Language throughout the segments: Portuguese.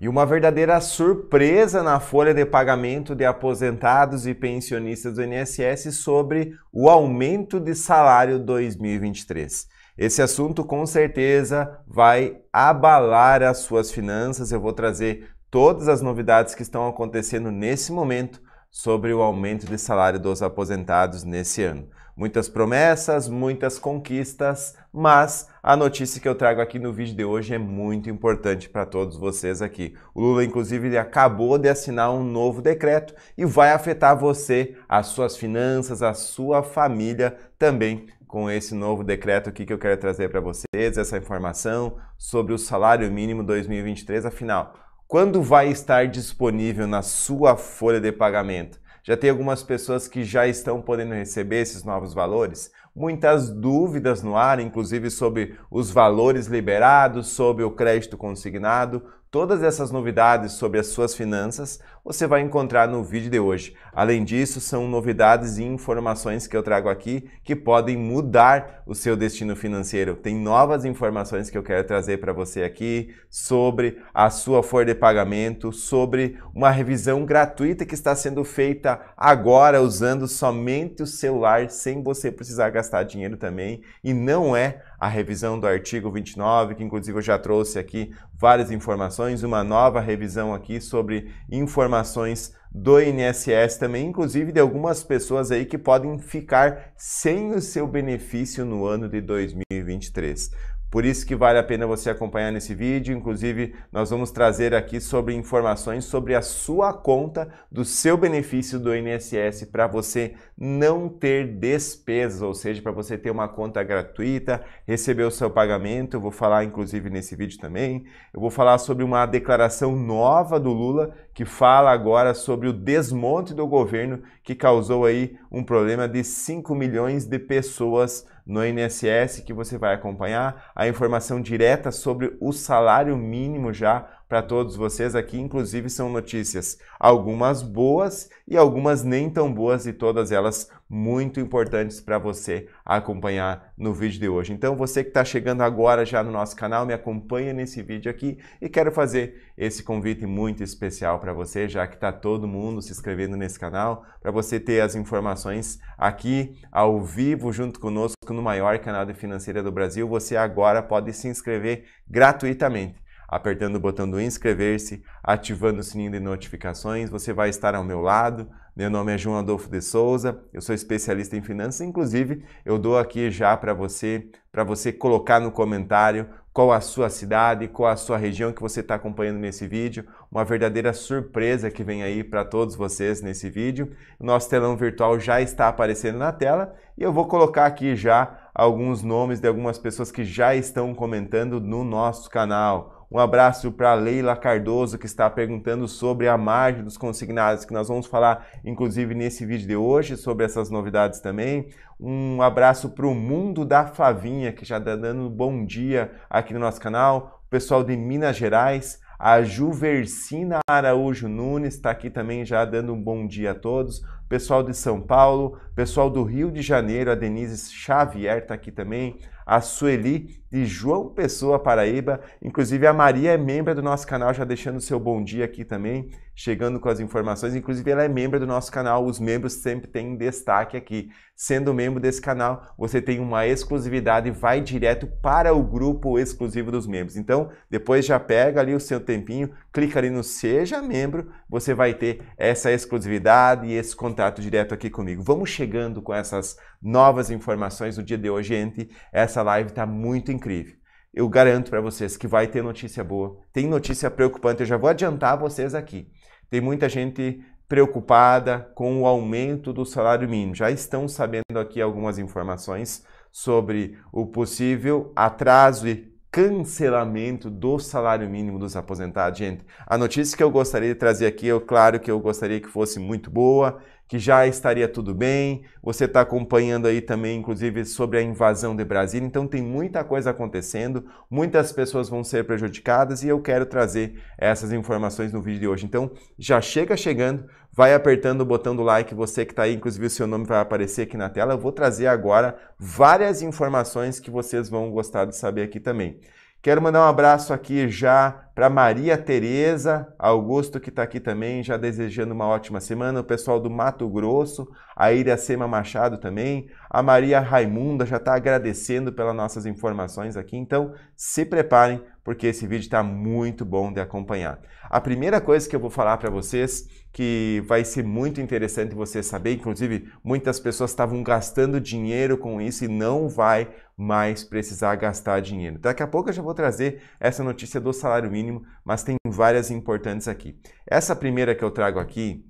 e uma verdadeira surpresa na folha de pagamento de aposentados e pensionistas do INSS sobre o aumento de salário 2023. Esse assunto com certeza vai abalar as suas finanças. Eu vou trazer todas as novidades que estão acontecendo nesse momento sobre o aumento de salário dos aposentados nesse ano. Muitas promessas, muitas conquistas, mas a notícia que eu trago aqui no vídeo de hoje é muito importante para todos vocês aqui. O Lula, inclusive, ele acabou de assinar um novo decreto e vai afetar você, as suas finanças, a sua família também com esse novo decreto aqui que eu quero trazer para vocês, essa informação sobre o salário mínimo 2023. Afinal, quando vai estar disponível na sua folha de pagamento? Já tem algumas pessoas que já estão podendo receber esses novos valores? Muitas dúvidas no ar, inclusive sobre os valores liberados, sobre o crédito consignado, todas essas novidades sobre as suas finanças você vai encontrar no vídeo de hoje. Além disso, são novidades e informações que eu trago aqui que podem mudar o seu destino financeiro. Tem novas informações que eu quero trazer para você aqui sobre a sua folha de pagamento, sobre uma revisão gratuita que está sendo feita agora usando somente o celular sem você precisar gastar dinheiro também e não é a revisão do artigo 29, que inclusive eu já trouxe aqui várias informações, uma nova revisão aqui sobre informações informações do INSS também, inclusive de algumas pessoas aí que podem ficar sem o seu benefício no ano de 2023. Por isso que vale a pena você acompanhar nesse vídeo. Inclusive, nós vamos trazer aqui sobre informações sobre a sua conta do seu benefício do INSS para você não ter despesas, ou seja, para você ter uma conta gratuita, receber o seu pagamento. Eu vou falar, inclusive, nesse vídeo também. Eu vou falar sobre uma declaração nova do Lula que fala agora sobre o desmonte do governo que causou aí um problema de 5 milhões de pessoas no INSS que você vai acompanhar a informação direta sobre o salário mínimo já para todos vocês aqui, inclusive são notícias algumas boas e algumas nem tão boas e todas elas muito importantes para você acompanhar no vídeo de hoje. Então você que está chegando agora já no nosso canal, me acompanha nesse vídeo aqui e quero fazer esse convite muito especial para você, já que está todo mundo se inscrevendo nesse canal, para você ter as informações aqui ao vivo junto conosco no maior canal de financeira do Brasil. Você agora pode se inscrever gratuitamente apertando o botão do inscrever-se, ativando o sininho de notificações, você vai estar ao meu lado. Meu nome é João Adolfo de Souza, eu sou especialista em finanças, inclusive eu dou aqui já para você, para você colocar no comentário qual a sua cidade, qual a sua região que você está acompanhando nesse vídeo. Uma verdadeira surpresa que vem aí para todos vocês nesse vídeo. O nosso telão virtual já está aparecendo na tela e eu vou colocar aqui já alguns nomes de algumas pessoas que já estão comentando no nosso canal. Um abraço para Leila Cardoso, que está perguntando sobre a margem dos consignados, que nós vamos falar, inclusive, nesse vídeo de hoje, sobre essas novidades também. Um abraço para o Mundo da Flavinha, que já está dando bom dia aqui no nosso canal. O pessoal de Minas Gerais, a Juversina Araújo Nunes está aqui também já dando um bom dia a todos. Pessoal de São Paulo, pessoal do Rio de Janeiro, a Denise Xavier está aqui também a Sueli de João Pessoa, Paraíba. Inclusive, a Maria é membro do nosso canal, já deixando o seu bom dia aqui também, chegando com as informações. Inclusive, ela é membro do nosso canal, os membros sempre têm destaque aqui. Sendo membro desse canal, você tem uma exclusividade, vai direto para o grupo exclusivo dos membros. Então, depois já pega ali o seu tempinho, clica ali no Seja Membro, você vai ter essa exclusividade e esse contato direto aqui comigo. Vamos chegando com essas novas informações no dia de hoje, gente. Essa live está muito incrível. Eu garanto para vocês que vai ter notícia boa. Tem notícia preocupante, eu já vou adiantar vocês aqui. Tem muita gente preocupada com o aumento do salário mínimo. Já estão sabendo aqui algumas informações sobre o possível atraso cancelamento do salário mínimo dos aposentados. Gente, a notícia que eu gostaria de trazer aqui, eu claro que eu gostaria que fosse muito boa, que já estaria tudo bem. Você está acompanhando aí também, inclusive, sobre a invasão de Brasília. Então tem muita coisa acontecendo, muitas pessoas vão ser prejudicadas e eu quero trazer essas informações no vídeo de hoje. Então já chega chegando, Vai apertando o botão do like, você que está aí, inclusive o seu nome vai aparecer aqui na tela. Eu vou trazer agora várias informações que vocês vão gostar de saber aqui também. Quero mandar um abraço aqui já para Maria Tereza Augusto, que está aqui também, já desejando uma ótima semana. O pessoal do Mato Grosso, a Sema Machado também. A Maria Raimunda já está agradecendo pelas nossas informações aqui. Então, se preparem porque esse vídeo está muito bom de acompanhar. A primeira coisa que eu vou falar para vocês, que vai ser muito interessante você saber, inclusive muitas pessoas estavam gastando dinheiro com isso e não vai mais precisar gastar dinheiro. Daqui a pouco eu já vou trazer essa notícia do salário mínimo, mas tem várias importantes aqui. Essa primeira que eu trago aqui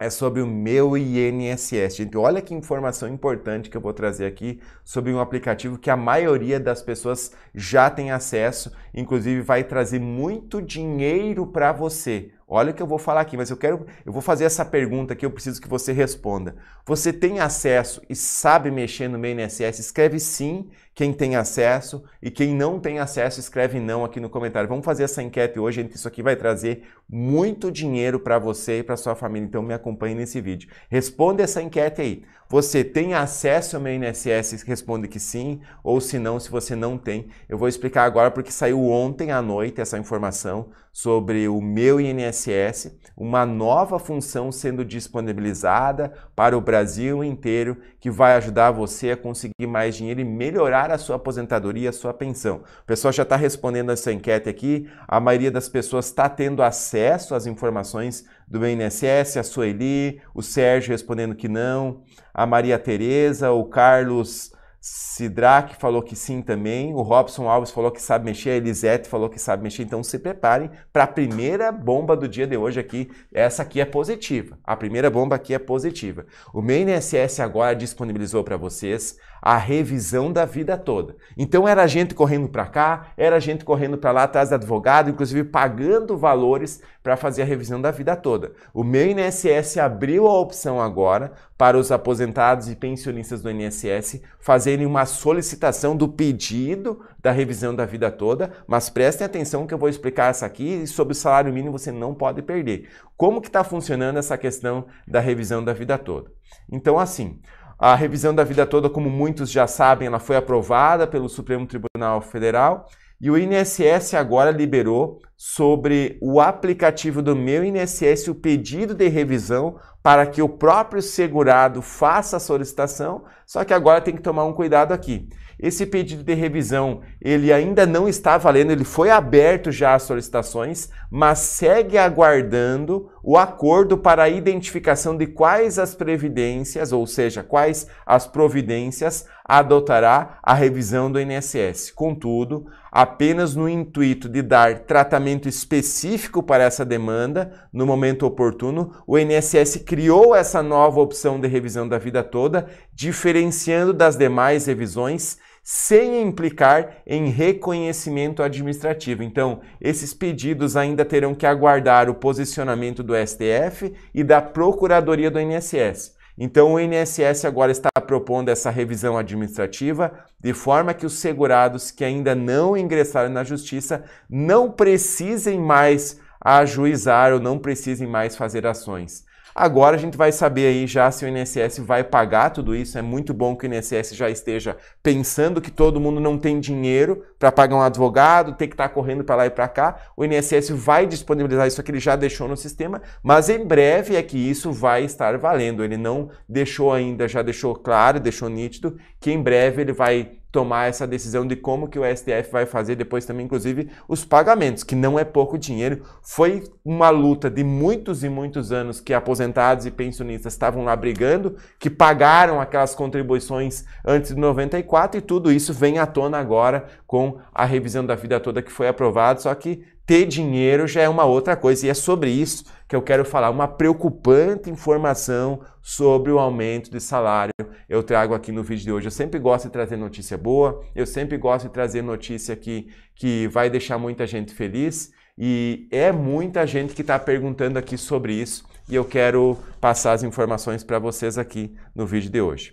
é sobre o meu INSS. Gente, olha que informação importante que eu vou trazer aqui sobre um aplicativo que a maioria das pessoas já tem acesso, inclusive vai trazer muito dinheiro para você. Olha o que eu vou falar aqui, mas eu quero, eu vou fazer essa pergunta que eu preciso que você responda. Você tem acesso e sabe mexer no meu INSS? Escreve sim, quem tem acesso e quem não tem acesso escreve não aqui no comentário. Vamos fazer essa enquete hoje, gente, isso aqui vai trazer muito dinheiro para você e para sua família. Então me acompanhe nesse vídeo. Responda essa enquete aí. Você tem acesso ao meu INSS? Responda que sim, ou se não, se você não tem. Eu vou explicar agora porque saiu ontem à noite essa informação sobre o meu INSS, uma nova função sendo disponibilizada para o Brasil inteiro que vai ajudar você a conseguir mais dinheiro e melhorar a sua aposentadoria, a sua pensão. O pessoal já está respondendo essa enquete aqui, a maioria das pessoas está tendo acesso às informações do INSS, a Sueli, o Sérgio respondendo que não, a Maria Tereza, o Carlos Sidraque falou que sim também, o Robson Alves falou que sabe mexer, a Elisete falou que sabe mexer, então se preparem para a primeira bomba do dia de hoje aqui. Essa aqui é positiva. A primeira bomba aqui é positiva. O meu INSS agora disponibilizou para vocês a revisão da vida toda. Então era gente correndo para cá, era gente correndo para lá atrás do advogado, inclusive pagando valores para fazer a revisão da vida toda. O meu INSS abriu a opção agora para os aposentados e pensionistas do INSS fazerem uma solicitação do pedido da revisão da vida toda, mas prestem atenção que eu vou explicar essa aqui e sobre o salário mínimo você não pode perder. Como que está funcionando essa questão da revisão da vida toda? Então assim, a revisão da vida toda, como muitos já sabem, ela foi aprovada pelo Supremo Tribunal Federal e o INSS agora liberou sobre o aplicativo do meu INSS o pedido de revisão para que o próprio segurado faça a solicitação, só que agora tem que tomar um cuidado aqui. Esse pedido de revisão, ele ainda não está valendo, ele foi aberto já às solicitações, mas segue aguardando o acordo para a identificação de quais as previdências, ou seja, quais as providências adotará a revisão do INSS. Contudo, apenas no intuito de dar tratamento específico para essa demanda, no momento oportuno, o INSS criou essa nova opção de revisão da vida toda, diferenciando das demais revisões sem implicar em reconhecimento administrativo. Então, esses pedidos ainda terão que aguardar o posicionamento do STF e da Procuradoria do INSS. Então, o INSS agora está propondo essa revisão administrativa, de forma que os segurados que ainda não ingressaram na justiça não precisem mais ajuizar ou não precisem mais fazer ações. Agora a gente vai saber aí já se o INSS vai pagar tudo isso. É muito bom que o INSS já esteja pensando que todo mundo não tem dinheiro para pagar um advogado, tem que estar tá correndo para lá e para cá. O INSS vai disponibilizar isso que ele já deixou no sistema, mas em breve é que isso vai estar valendo. Ele não deixou ainda, já deixou claro, deixou nítido que em breve ele vai tomar essa decisão de como que o STF vai fazer depois também, inclusive, os pagamentos, que não é pouco dinheiro. Foi uma luta de muitos e muitos anos que aposentados e pensionistas estavam lá brigando, que pagaram aquelas contribuições antes de 94 e tudo isso vem à tona agora com a revisão da vida toda que foi aprovada, só que ter dinheiro já é uma outra coisa e é sobre isso que eu quero falar uma preocupante informação sobre o aumento de salário. Eu trago aqui no vídeo de hoje. Eu sempre gosto de trazer notícia boa, eu sempre gosto de trazer notícia que, que vai deixar muita gente feliz e é muita gente que está perguntando aqui sobre isso e eu quero passar as informações para vocês aqui no vídeo de hoje.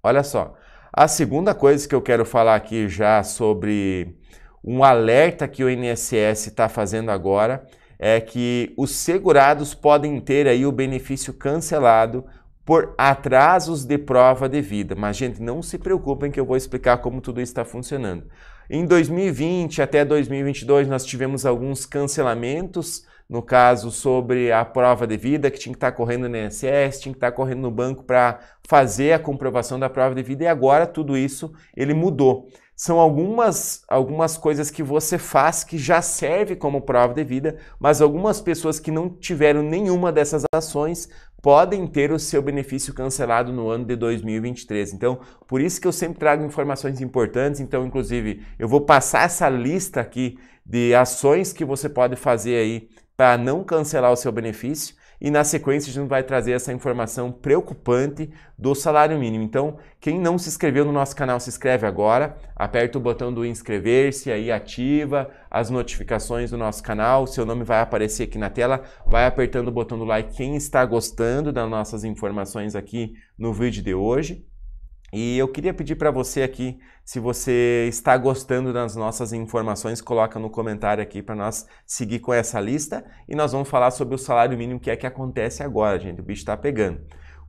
Olha só, a segunda coisa que eu quero falar aqui já sobre um alerta que o INSS está fazendo agora é que os segurados podem ter aí o benefício cancelado por atrasos de prova de vida. Mas, gente, não se preocupem que eu vou explicar como tudo isso está funcionando. Em 2020 até 2022, nós tivemos alguns cancelamentos, no caso sobre a prova de vida que tinha que estar correndo no INSS, tinha que estar correndo no banco para fazer a comprovação da prova de vida. e agora tudo isso ele mudou são algumas, algumas coisas que você faz que já serve como prova de vida, mas algumas pessoas que não tiveram nenhuma dessas ações podem ter o seu benefício cancelado no ano de 2023. Então, por isso que eu sempre trago informações importantes. Então, inclusive, eu vou passar essa lista aqui de ações que você pode fazer aí para não cancelar o seu benefício e na sequência a gente vai trazer essa informação preocupante do salário mínimo. Então, quem não se inscreveu no nosso canal, se inscreve agora, aperta o botão do inscrever-se aí, ativa as notificações do nosso canal, seu nome vai aparecer aqui na tela, vai apertando o botão do like quem está gostando das nossas informações aqui no vídeo de hoje. E eu queria pedir para você aqui, se você está gostando das nossas informações, coloca no comentário aqui para nós seguir com essa lista e nós vamos falar sobre o salário mínimo que é que acontece agora, gente. O bicho está pegando.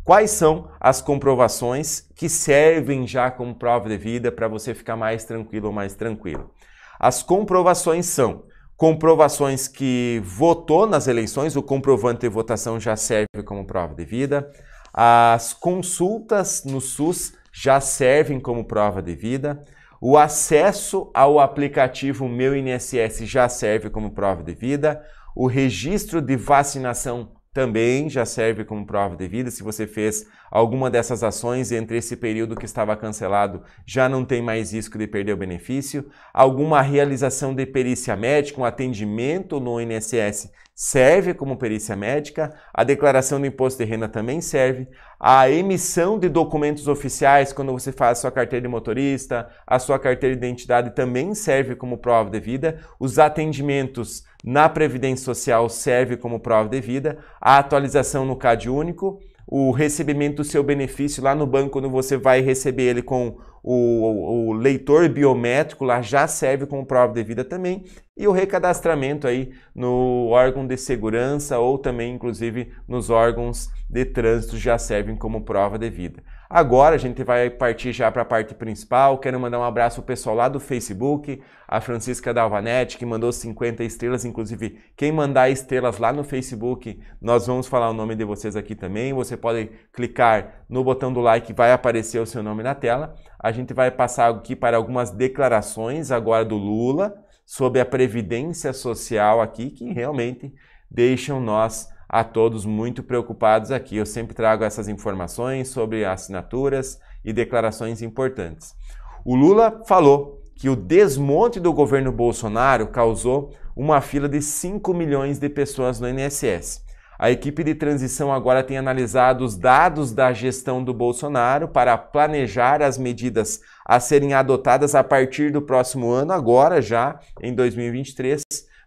Quais são as comprovações que servem já como prova de vida para você ficar mais tranquilo ou mais tranquilo? As comprovações são comprovações que votou nas eleições, o comprovante de votação já serve como prova de vida. As consultas no SUS já servem como prova de vida. O acesso ao aplicativo Meu INSS já serve como prova de vida. O registro de vacinação também já serve como prova de vida. Se você fez alguma dessas ações entre esse período que estava cancelado, já não tem mais risco de perder o benefício. Alguma realização de perícia médica, um atendimento no INSS serve como perícia médica, a declaração do imposto de renda também serve, a emissão de documentos oficiais, quando você faz a sua carteira de motorista, a sua carteira de identidade também serve como prova de vida, os atendimentos na Previdência Social serve como prova de vida, a atualização no CAD único, o recebimento do seu benefício lá no banco, quando você vai receber ele com o, o, leitor biométrico lá já serve como prova de vida também, e o recadastramento aí no órgão de segurança ou também, inclusive, nos órgãos de trânsito já servem como prova de vida. Agora a gente vai partir já para a parte principal. Quero mandar um abraço ao pessoal lá do Facebook, a Francisca Dalvanetti, que mandou 50 estrelas. Inclusive, quem mandar estrelas lá no Facebook, nós vamos falar o nome de vocês aqui também. Você pode clicar no botão do like, vai aparecer o seu nome na tela. A gente vai passar aqui para algumas declarações agora do Lula sobre a previdência social aqui, que realmente deixam nós a todos muito preocupados aqui. Eu sempre trago essas informações sobre assinaturas e declarações importantes. O Lula falou que o desmonte do governo Bolsonaro causou uma fila de 5 milhões de pessoas no INSS. A equipe de transição agora tem analisado os dados da gestão do Bolsonaro para planejar as medidas a serem adotadas a partir do próximo ano, agora já em 2023,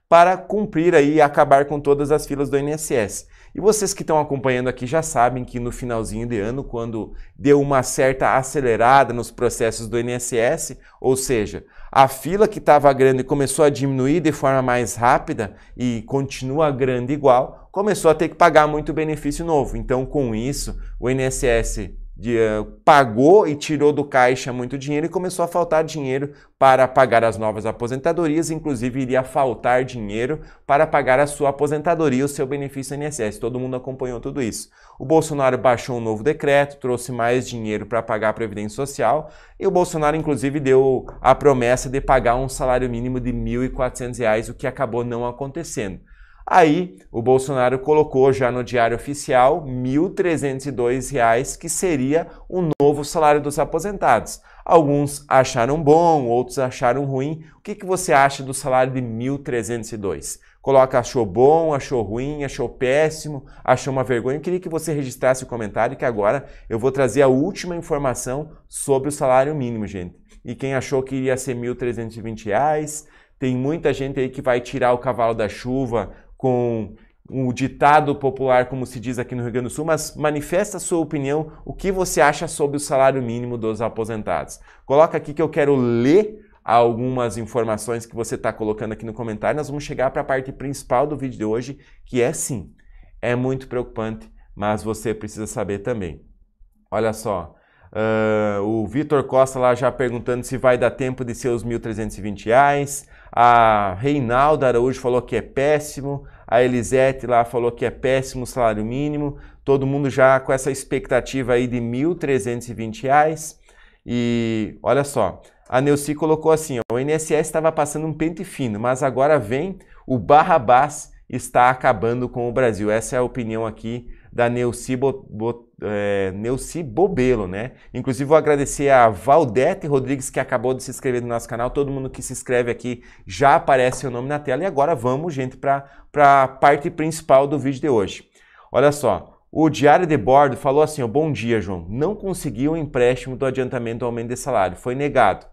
para cumprir aí e acabar com todas as filas do INSS. E vocês que estão acompanhando aqui já sabem que no finalzinho de ano, quando deu uma certa acelerada nos processos do INSS, ou seja, a fila que estava grande começou a diminuir de forma mais rápida e continua grande igual, começou a ter que pagar muito benefício novo. Então, com isso, o INSS de, uh, pagou e tirou do caixa muito dinheiro e começou a faltar dinheiro para pagar as novas aposentadorias, inclusive iria faltar dinheiro para pagar a sua aposentadoria, o seu benefício INSS. Todo mundo acompanhou tudo isso. O Bolsonaro baixou um novo decreto, trouxe mais dinheiro para pagar a previdência social e o Bolsonaro inclusive deu a promessa de pagar um salário mínimo de R$ 1.400, o que acabou não acontecendo. Aí o Bolsonaro colocou já no Diário Oficial R$ 1.302, que seria o novo salário dos aposentados. Alguns acharam bom, outros acharam ruim. O que, que você acha do salário de 1.302? Coloca achou bom, achou ruim, achou péssimo, achou uma vergonha. Eu queria que você registrasse o comentário que agora eu vou trazer a última informação sobre o salário mínimo, gente. E quem achou que iria ser R$ 1.320, tem muita gente aí que vai tirar o cavalo da chuva com o ditado popular, como se diz aqui no Rio Grande do Sul, mas manifesta a sua opinião, o que você acha sobre o salário mínimo dos aposentados. Coloca aqui que eu quero ler algumas informações que você está colocando aqui no comentário. Nós vamos chegar para a parte principal do vídeo de hoje, que é sim, é muito preocupante, mas você precisa saber também. Olha só, Uh, o Vitor Costa lá já perguntando se vai dar tempo de ser os R$ 1.320. A Reinalda Araújo falou que é péssimo. A Elisete lá falou que é péssimo o salário mínimo. Todo mundo já com essa expectativa aí de R$ 1.320. E olha só, a Neuci colocou assim: ó, o INSS estava passando um pente fino, mas agora vem o Barrabás está acabando com o Brasil. Essa é a opinião aqui da Neuci, Bo, Bo, é, Neuci Bobelo, né? Inclusive vou agradecer a Valdete Rodrigues que acabou de se inscrever no nosso canal. Todo mundo que se inscreve aqui já aparece o nome na tela. E agora vamos, gente, para a parte principal do vídeo de hoje. Olha só, o Diário de Bordo falou assim: ó, Bom dia, João. Não conseguiu o um empréstimo do adiantamento do aumento de salário. Foi negado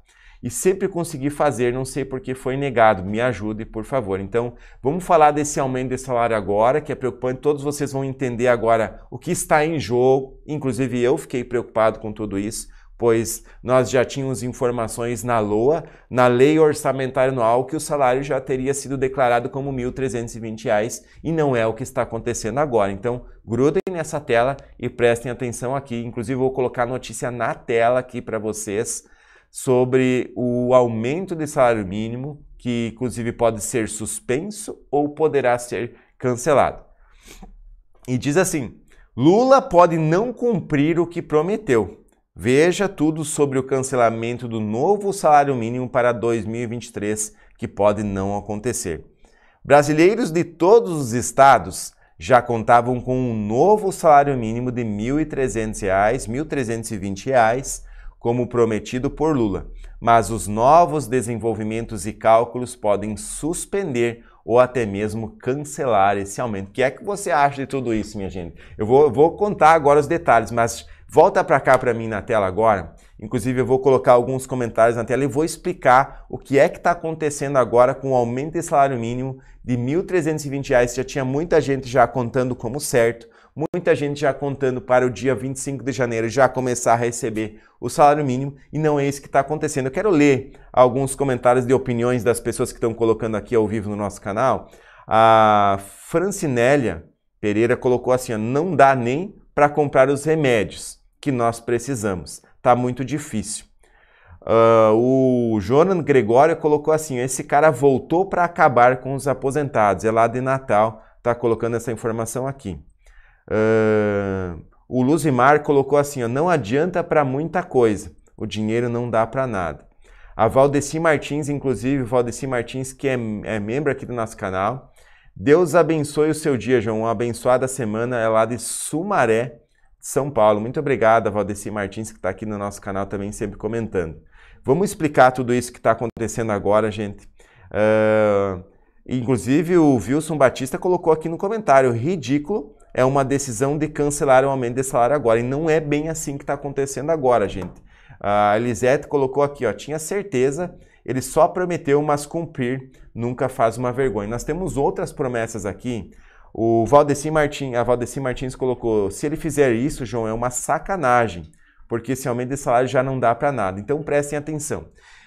e sempre consegui fazer, não sei por que foi negado. Me ajude, por favor. Então, vamos falar desse aumento de salário agora, que é preocupante. Todos vocês vão entender agora o que está em jogo. Inclusive, eu fiquei preocupado com tudo isso, pois nós já tínhamos informações na LOA, na Lei Orçamentária Anual, que o salário já teria sido declarado como R$ reais e não é o que está acontecendo agora. Então, grudem nessa tela e prestem atenção aqui. Inclusive, vou colocar a notícia na tela aqui para vocês sobre o aumento de salário mínimo, que inclusive pode ser suspenso ou poderá ser cancelado. E diz assim: Lula pode não cumprir o que prometeu. Veja tudo sobre o cancelamento do novo salário mínimo para 2023, que pode não acontecer. Brasileiros de todos os estados já contavam com um novo salário mínimo de R$ 1.300, R$ 1.320 como prometido por Lula, mas os novos desenvolvimentos e cálculos podem suspender ou até mesmo cancelar esse aumento. O que é que você acha de tudo isso, minha gente? Eu vou, vou contar agora os detalhes, mas volta para cá para mim na tela agora. Inclusive, eu vou colocar alguns comentários na tela e vou explicar o que é que está acontecendo agora com o aumento de salário mínimo de R$ 1.320. Já tinha muita gente já contando como certo, muita gente já contando para o dia 25 de janeiro já começar a receber o salário mínimo e não é isso que está acontecendo. Eu quero ler alguns comentários de opiniões das pessoas que estão colocando aqui ao vivo no nosso canal. A Francinélia Pereira colocou assim: não dá nem para comprar os remédios que nós precisamos, tá muito difícil. Uh, o Jonan Gregório colocou assim: esse cara voltou para acabar com os aposentados. É lá de Natal, tá colocando essa informação aqui. Uh, o Luzimar colocou assim: ó, não adianta para muita coisa, o dinheiro não dá para nada. A Valdeci Martins, inclusive, Valdeci Martins, que é, é membro aqui do nosso canal. Deus abençoe o seu dia, João. Uma abençoada semana. É lá de Sumaré, São Paulo. Muito obrigado, Valdeci Martins, que está aqui no nosso canal também sempre comentando. Vamos explicar tudo isso que está acontecendo agora, gente. Uh, inclusive, o Wilson Batista colocou aqui no comentário: ridículo é uma decisão de cancelar o aumento de salário agora. E não é bem assim que está acontecendo agora, gente. A Elisete colocou aqui, ó, tinha certeza, ele só prometeu, mas cumprir nunca faz uma vergonha. Nós temos outras promessas aqui. O Valdeci Martins, a Valdeci Martins colocou, se ele fizer isso, João, é uma sacanagem, porque esse aumento de salário já não dá para nada. Então prestem atenção.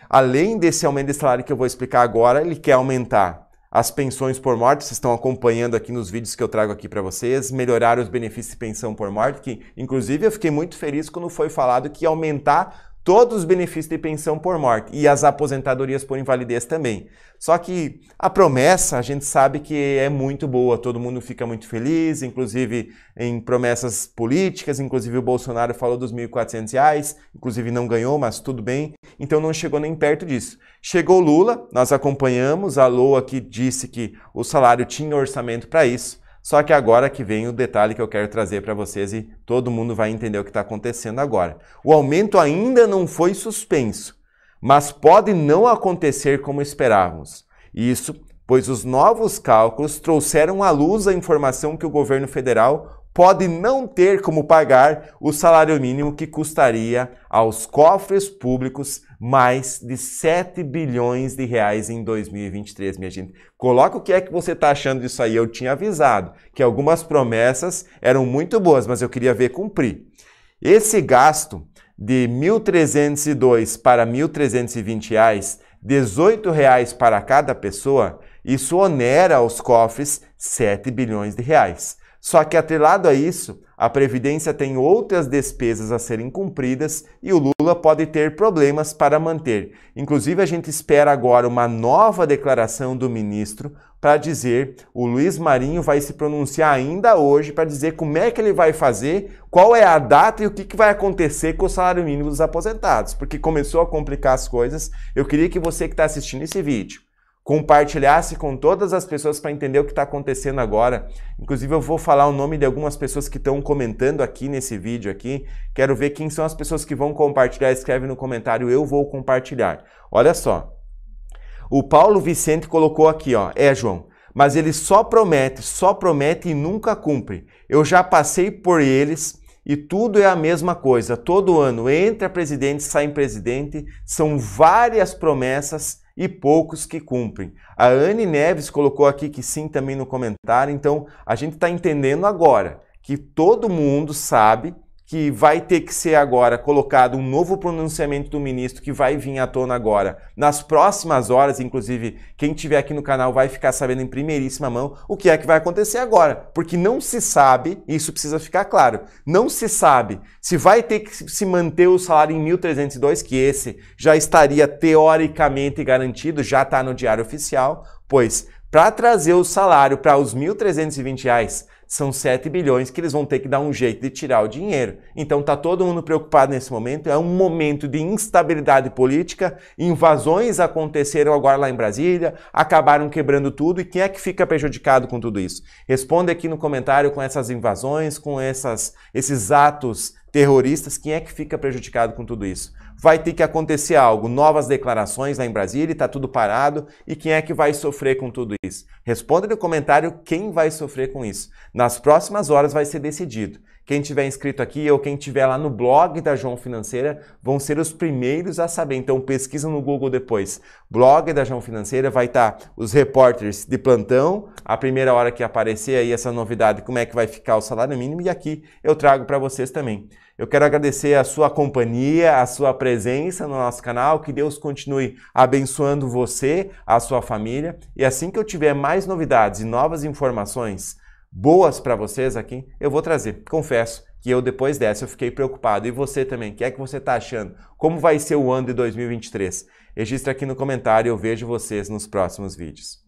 Além desse aumento de salário que eu vou explicar agora, ele quer aumentar as pensões por morte, vocês estão acompanhando aqui nos vídeos que eu trago aqui para vocês, melhorar os benefícios de pensão por morte, que inclusive eu fiquei muito feliz quando foi falado que aumentar todos os benefícios de pensão por morte e as aposentadorias por invalidez também. Só que a promessa a gente sabe que é muito boa, todo mundo fica muito feliz, inclusive em promessas políticas, inclusive o Bolsonaro falou dos R$ 1.400, inclusive não ganhou, mas tudo bem, então não chegou nem perto disso. Chegou Lula, nós acompanhamos a Lua que disse que o salário tinha orçamento para isso. Só que agora que vem o detalhe que eu quero trazer para vocês e todo mundo vai entender o que está acontecendo agora. O aumento ainda não foi suspenso, mas pode não acontecer como esperávamos. Isso pois os novos cálculos trouxeram à luz a informação que o governo federal pode não ter como pagar o salário mínimo que custaria aos cofres públicos mais de 7 bilhões de reais em 2023, minha gente. Coloca o que é que você está achando disso aí. Eu tinha avisado que algumas promessas eram muito boas, mas eu queria ver cumprir. Esse gasto de 1.302 para 1.320 reais, 18 reais para cada pessoa, isso onera aos cofres 7 bilhões de reais. Só que atrelado a isso, a Previdência tem outras despesas a serem cumpridas e o Lula pode ter problemas para manter. Inclusive, a gente espera agora uma nova declaração do ministro para dizer: o Luiz Marinho vai se pronunciar ainda hoje para dizer como é que ele vai fazer, qual é a data e o que, que vai acontecer com o salário mínimo dos aposentados, porque começou a complicar as coisas. Eu queria que você que está assistindo esse vídeo compartilhasse com todas as pessoas para entender o que está acontecendo agora. Inclusive eu vou falar o nome de algumas pessoas que estão comentando aqui nesse vídeo aqui. Quero ver quem são as pessoas que vão compartilhar. Escreve no comentário, eu vou compartilhar. Olha só. O Paulo Vicente colocou aqui, ó, é João, mas ele só promete, só promete e nunca cumpre. Eu já passei por eles e tudo é a mesma coisa. Todo ano entra presidente, sai presidente, são várias promessas e poucos que cumprem. A Anne Neves colocou aqui que sim também no comentário, então a gente está entendendo agora que todo mundo sabe que vai ter que ser agora colocado um novo pronunciamento do ministro que vai vir à tona agora. Nas próximas horas, inclusive, quem tiver aqui no canal vai ficar sabendo em primeiríssima mão o que é que vai acontecer agora, porque não se sabe, e isso precisa ficar claro, não se sabe se vai ter que se manter o salário em 1.302, que esse já estaria teoricamente garantido, já está no diário oficial, pois para trazer o salário para os R$ reais são 7 bilhões que eles vão ter que dar um jeito de tirar o dinheiro. Então tá todo mundo preocupado nesse momento, é um momento de instabilidade política, invasões aconteceram agora lá em Brasília, acabaram quebrando tudo e quem é que fica prejudicado com tudo isso? Responda aqui no comentário com essas invasões, com essas esses atos terroristas, quem é que fica prejudicado com tudo isso? vai ter que acontecer algo, novas declarações lá em Brasília, está tudo parado, e quem é que vai sofrer com tudo isso? Responda no comentário quem vai sofrer com isso. Nas próximas horas vai ser decidido. Quem tiver inscrito aqui ou quem tiver lá no blog da João Financeira vão ser os primeiros a saber. Então pesquisa no Google depois. Blog da João Financeira vai estar tá os repórteres de plantão, a primeira hora que aparecer aí essa novidade, como é que vai ficar o salário mínimo e aqui eu trago para vocês também. Eu quero agradecer a sua companhia, a sua presença no nosso canal, que Deus continue abençoando você, a sua família e assim que eu tiver mais novidades e novas informações, boas para vocês aqui, eu vou trazer. Confesso que eu depois dessa eu fiquei preocupado. E você também, o que é que você está achando? Como vai ser o ano de 2023? Registra aqui no comentário, e eu vejo vocês nos próximos vídeos.